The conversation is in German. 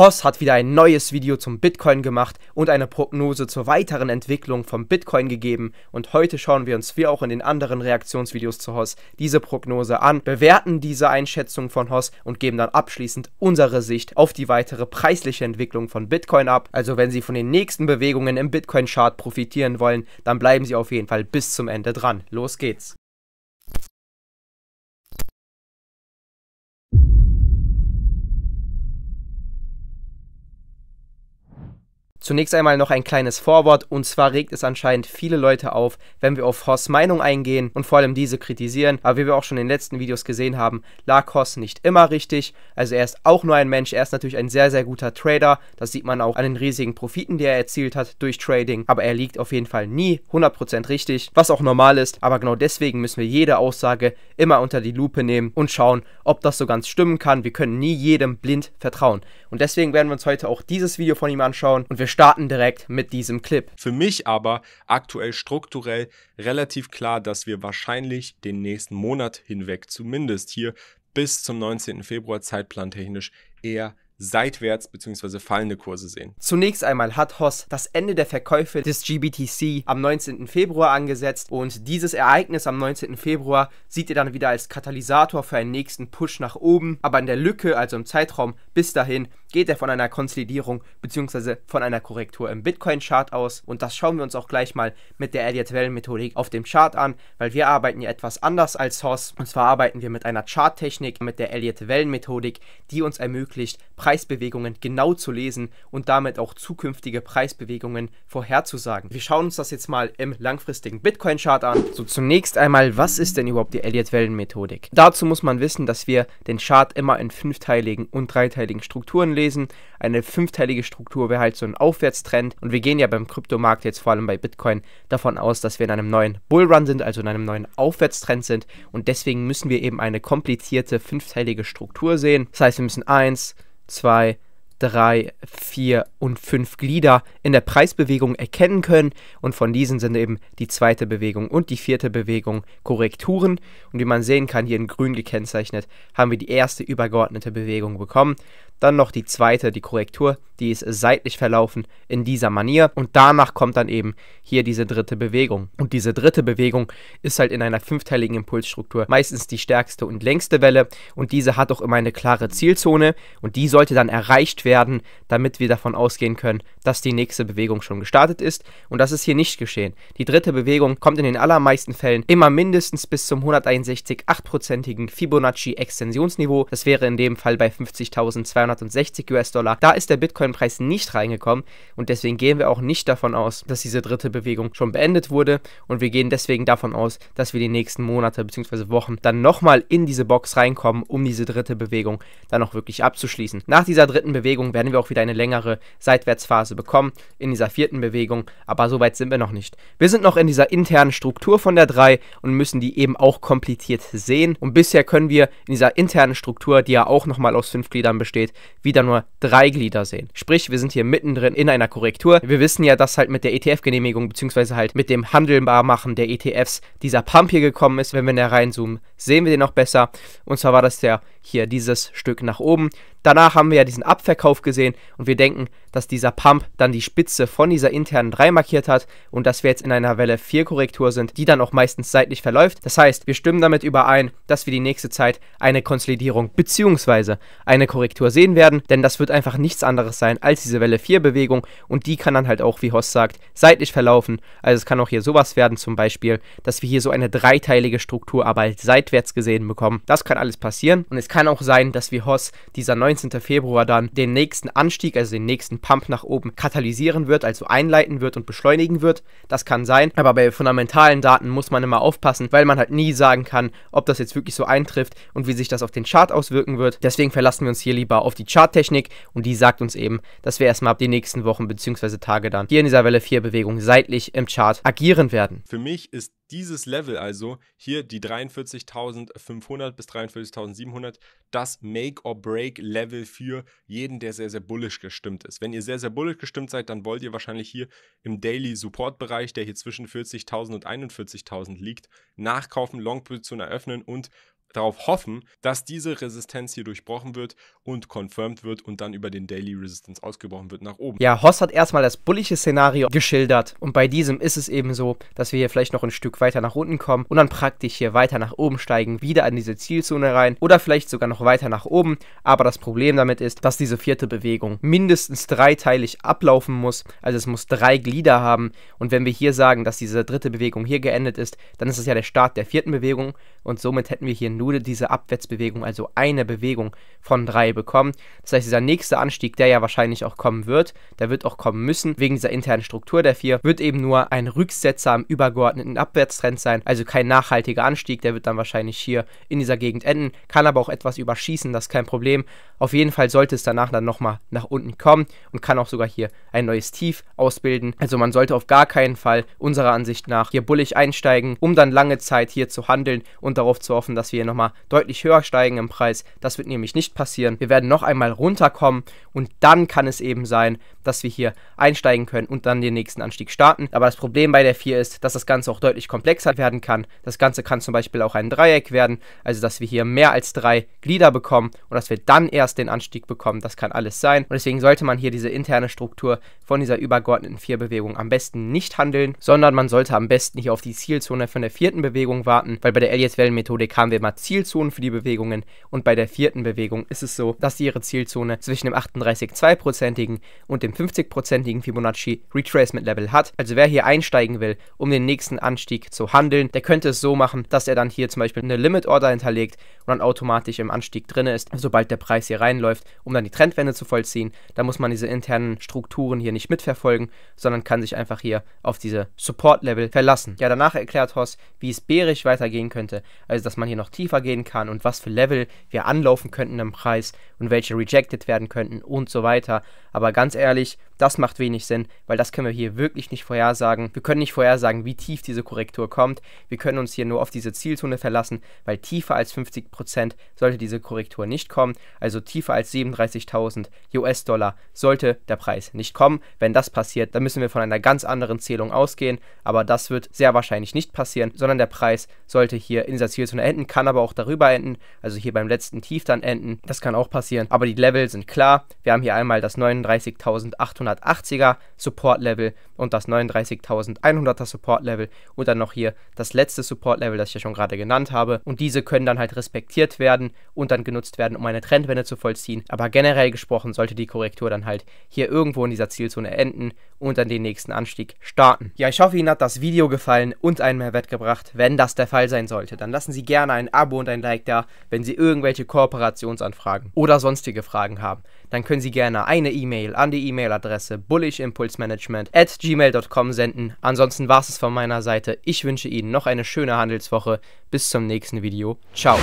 Hoss hat wieder ein neues Video zum Bitcoin gemacht und eine Prognose zur weiteren Entwicklung vom Bitcoin gegeben und heute schauen wir uns wie auch in den anderen Reaktionsvideos zu Hoss diese Prognose an, bewerten diese Einschätzung von Hoss und geben dann abschließend unsere Sicht auf die weitere preisliche Entwicklung von Bitcoin ab. Also wenn Sie von den nächsten Bewegungen im Bitcoin-Chart profitieren wollen, dann bleiben Sie auf jeden Fall bis zum Ende dran. Los geht's! Zunächst einmal noch ein kleines Vorwort und zwar regt es anscheinend viele Leute auf, wenn wir auf Hoss Meinung eingehen und vor allem diese kritisieren, aber wie wir auch schon in den letzten Videos gesehen haben, lag Horst nicht immer richtig, also er ist auch nur ein Mensch, er ist natürlich ein sehr, sehr guter Trader, das sieht man auch an den riesigen Profiten, die er erzielt hat durch Trading, aber er liegt auf jeden Fall nie 100% richtig, was auch normal ist, aber genau deswegen müssen wir jede Aussage immer unter die Lupe nehmen und schauen, ob das so ganz stimmen kann, wir können nie jedem blind vertrauen und deswegen werden wir uns heute auch dieses Video von ihm anschauen und wir starten starten direkt mit diesem Clip. Für mich aber aktuell strukturell relativ klar, dass wir wahrscheinlich den nächsten Monat hinweg zumindest hier bis zum 19. Februar zeitplantechnisch eher seitwärts bzw. fallende Kurse sehen. Zunächst einmal hat Hoss das Ende der Verkäufe des GBTC am 19. Februar angesetzt und dieses Ereignis am 19. Februar sieht ihr dann wieder als Katalysator für einen nächsten Push nach oben, aber in der Lücke, also im Zeitraum bis dahin, geht er von einer Konsolidierung bzw. von einer Korrektur im Bitcoin-Chart aus und das schauen wir uns auch gleich mal mit der Elliott-Wellen-Methodik auf dem Chart an, weil wir arbeiten ja etwas anders als Hoss und zwar arbeiten wir mit einer Charttechnik, mit der Elliott-Wellen-Methodik, die uns ermöglicht, Preise Preisbewegungen genau zu lesen und damit auch zukünftige Preisbewegungen vorherzusagen. Wir schauen uns das jetzt mal im langfristigen Bitcoin-Chart an. So zunächst einmal, was ist denn überhaupt die Elliott-Wellen-Methodik? Dazu muss man wissen, dass wir den Chart immer in fünfteiligen und dreiteiligen Strukturen lesen. Eine fünfteilige Struktur wäre halt so ein Aufwärtstrend und wir gehen ja beim Kryptomarkt jetzt vor allem bei Bitcoin davon aus, dass wir in einem neuen Bullrun sind, also in einem neuen Aufwärtstrend sind und deswegen müssen wir eben eine komplizierte fünfteilige Struktur sehen. Das heißt, wir müssen 1, 2, 3, 4 und 5 Glieder in der Preisbewegung erkennen können. Und von diesen sind eben die zweite Bewegung und die vierte Bewegung Korrekturen. Und wie man sehen kann, hier in grün gekennzeichnet, haben wir die erste übergeordnete Bewegung bekommen. Dann noch die zweite, die Korrektur, die ist seitlich verlaufen in dieser Manier. Und danach kommt dann eben hier diese dritte Bewegung. Und diese dritte Bewegung ist halt in einer fünfteiligen Impulsstruktur meistens die stärkste und längste Welle. Und diese hat auch immer eine klare Zielzone. Und die sollte dann erreicht werden, damit wir davon ausgehen können, dass die nächste Bewegung schon gestartet ist. Und das ist hier nicht geschehen. Die dritte Bewegung kommt in den allermeisten Fällen immer mindestens bis zum 161 8 Fibonacci-Extensionsniveau. Das wäre in dem Fall bei 50.200. 260 US-Dollar. Da ist der Bitcoin-Preis nicht reingekommen und deswegen gehen wir auch nicht davon aus, dass diese dritte Bewegung schon beendet wurde und wir gehen deswegen davon aus, dass wir die nächsten Monate bzw. Wochen dann nochmal in diese Box reinkommen, um diese dritte Bewegung dann auch wirklich abzuschließen. Nach dieser dritten Bewegung werden wir auch wieder eine längere Seitwärtsphase bekommen in dieser vierten Bewegung, aber so weit sind wir noch nicht. Wir sind noch in dieser internen Struktur von der 3 und müssen die eben auch kompliziert sehen und bisher können wir in dieser internen Struktur, die ja auch nochmal aus fünf Gliedern besteht, wieder nur drei Glieder sehen. Sprich, wir sind hier mittendrin in einer Korrektur. Wir wissen ja, dass halt mit der ETF-Genehmigung bzw. halt mit dem Handelbarmachen der ETFs dieser Pump hier gekommen ist. Wenn wir da reinzoomen, sehen wir den noch besser. Und zwar war das ja hier dieses Stück nach oben. Danach haben wir ja diesen Abverkauf gesehen und wir denken, dass dieser Pump dann die Spitze von dieser internen 3 markiert hat und dass wir jetzt in einer Welle 4 Korrektur sind, die dann auch meistens seitlich verläuft. Das heißt, wir stimmen damit überein, dass wir die nächste Zeit eine Konsolidierung bzw. eine Korrektur sehen werden, denn das wird einfach nichts anderes sein als diese Welle 4 Bewegung und die kann dann halt auch, wie Hoss sagt, seitlich verlaufen. Also es kann auch hier sowas werden zum Beispiel, dass wir hier so eine dreiteilige Struktur aber Strukturarbeit seitwärts rückwärts gesehen bekommen. Das kann alles passieren und es kann auch sein, dass wie Hoss dieser 19. Februar dann den nächsten Anstieg, also den nächsten Pump nach oben katalysieren wird, also einleiten wird und beschleunigen wird. Das kann sein, aber bei fundamentalen Daten muss man immer aufpassen, weil man halt nie sagen kann, ob das jetzt wirklich so eintrifft und wie sich das auf den Chart auswirken wird. Deswegen verlassen wir uns hier lieber auf die Charttechnik und die sagt uns eben, dass wir erstmal ab den nächsten Wochen bzw. Tage dann hier in dieser Welle 4 Bewegung seitlich im Chart agieren werden. Für mich ist dieses Level also, hier die 43.500 bis 43.700, das Make-or-Break-Level für jeden, der sehr, sehr bullisch gestimmt ist. Wenn ihr sehr, sehr bullisch gestimmt seid, dann wollt ihr wahrscheinlich hier im Daily-Support-Bereich, der hier zwischen 40.000 und 41.000 liegt, nachkaufen, Long-Position eröffnen und darauf hoffen, dass diese Resistenz hier durchbrochen wird und confirmed wird und dann über den Daily Resistance ausgebrochen wird nach oben. Ja, Hoss hat erstmal das bullische Szenario geschildert und bei diesem ist es eben so, dass wir hier vielleicht noch ein Stück weiter nach unten kommen und dann praktisch hier weiter nach oben steigen, wieder an diese Zielzone rein oder vielleicht sogar noch weiter nach oben, aber das Problem damit ist, dass diese vierte Bewegung mindestens dreiteilig ablaufen muss, also es muss drei Glieder haben und wenn wir hier sagen, dass diese dritte Bewegung hier geendet ist, dann ist es ja der Start der vierten Bewegung und somit hätten wir hier ein Minute diese Abwärtsbewegung, also eine Bewegung von drei bekommen. Das heißt, dieser nächste Anstieg, der ja wahrscheinlich auch kommen wird, der wird auch kommen müssen, wegen dieser internen Struktur der vier, wird eben nur ein Rücksetzer am übergeordneten Abwärtstrend sein, also kein nachhaltiger Anstieg, der wird dann wahrscheinlich hier in dieser Gegend enden, kann aber auch etwas überschießen, das ist kein Problem. Auf jeden Fall sollte es danach dann nochmal nach unten kommen und kann auch sogar hier ein neues Tief ausbilden. Also man sollte auf gar keinen Fall unserer Ansicht nach hier bullig einsteigen, um dann lange Zeit hier zu handeln und darauf zu hoffen, dass wir noch nochmal deutlich höher steigen im Preis. Das wird nämlich nicht passieren. Wir werden noch einmal runterkommen und dann kann es eben sein, dass wir hier einsteigen können und dann den nächsten Anstieg starten. Aber das Problem bei der 4 ist, dass das Ganze auch deutlich komplexer werden kann. Das Ganze kann zum Beispiel auch ein Dreieck werden, also dass wir hier mehr als drei Glieder bekommen und dass wir dann erst den Anstieg bekommen. Das kann alles sein. Und deswegen sollte man hier diese interne Struktur von dieser übergeordneten 4-Bewegung am besten nicht handeln, sondern man sollte am besten hier auf die Zielzone von der vierten Bewegung warten, weil bei der Elliott-Wellen-Methode kamen wir mal Zielzonen für die Bewegungen und bei der vierten Bewegung ist es so, dass sie ihre Zielzone zwischen dem 38,2%igen und dem 50%igen Fibonacci Retracement Level hat. Also wer hier einsteigen will, um den nächsten Anstieg zu handeln, der könnte es so machen, dass er dann hier zum Beispiel eine Limit Order hinterlegt und dann automatisch im Anstieg drin ist, sobald der Preis hier reinläuft, um dann die Trendwende zu vollziehen. Da muss man diese internen Strukturen hier nicht mitverfolgen, sondern kann sich einfach hier auf diese Support Level verlassen. Ja, danach erklärt Hoss, wie es bärisch weitergehen könnte, also dass man hier noch tiefer tiefer gehen kann und was für Level wir anlaufen könnten im Preis und welche rejected werden könnten und so weiter. Aber ganz ehrlich, das macht wenig Sinn, weil das können wir hier wirklich nicht vorhersagen. Wir können nicht vorhersagen, wie tief diese Korrektur kommt. Wir können uns hier nur auf diese Zielzone verlassen, weil tiefer als 50% sollte diese Korrektur nicht kommen. Also tiefer als 37.000 US-Dollar sollte der Preis nicht kommen. Wenn das passiert, dann müssen wir von einer ganz anderen Zählung ausgehen. Aber das wird sehr wahrscheinlich nicht passieren, sondern der Preis sollte hier in dieser Zielzone enden, kann aber auch darüber enden. Also hier beim letzten Tief dann enden. Das kann auch passieren. Aber die Level sind klar. Wir haben hier einmal das 39.800. 180er Support Level und das 39.100er Support Level und dann noch hier das letzte Support Level, das ich ja schon gerade genannt habe. Und diese können dann halt respektiert werden und dann genutzt werden, um eine Trendwende zu vollziehen. Aber generell gesprochen sollte die Korrektur dann halt hier irgendwo in dieser Zielzone enden und dann den nächsten Anstieg starten. Ja, ich hoffe, Ihnen hat das Video gefallen und einen Mehrwert gebracht. Wenn das der Fall sein sollte, dann lassen Sie gerne ein Abo und ein Like da, wenn Sie irgendwelche Kooperationsanfragen oder sonstige Fragen haben. Dann können Sie gerne eine E-Mail an die E-Mail-Adresse E-Mail-Adresse bulligimpulsmanagement at gmail.com senden. Ansonsten war es von meiner Seite. Ich wünsche Ihnen noch eine schöne Handelswoche. Bis zum nächsten Video. Ciao.